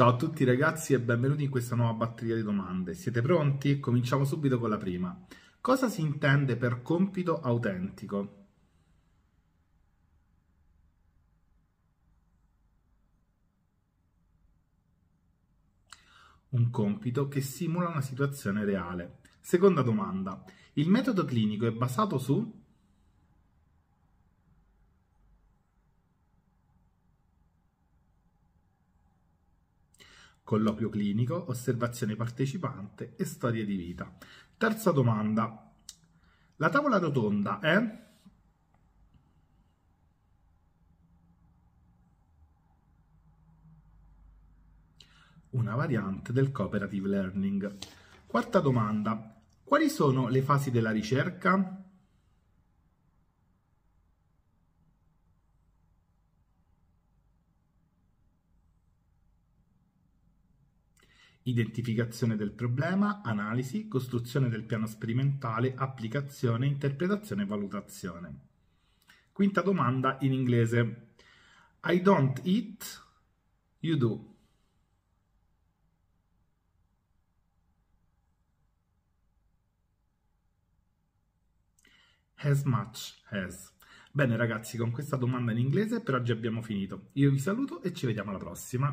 Ciao a tutti ragazzi e benvenuti in questa nuova batteria di domande. Siete pronti? Cominciamo subito con la prima. Cosa si intende per compito autentico? Un compito che simula una situazione reale. Seconda domanda. Il metodo clinico è basato su colloquio clinico, osservazione partecipante e storie di vita. Terza domanda. La tavola rotonda è... una variante del cooperative learning. Quarta domanda. Quali sono le fasi della ricerca? identificazione del problema, analisi, costruzione del piano sperimentale, applicazione, interpretazione e valutazione. Quinta domanda in inglese. I don't eat, you do. As much as. Bene ragazzi, con questa domanda in inglese per oggi abbiamo finito. Io vi saluto e ci vediamo alla prossima.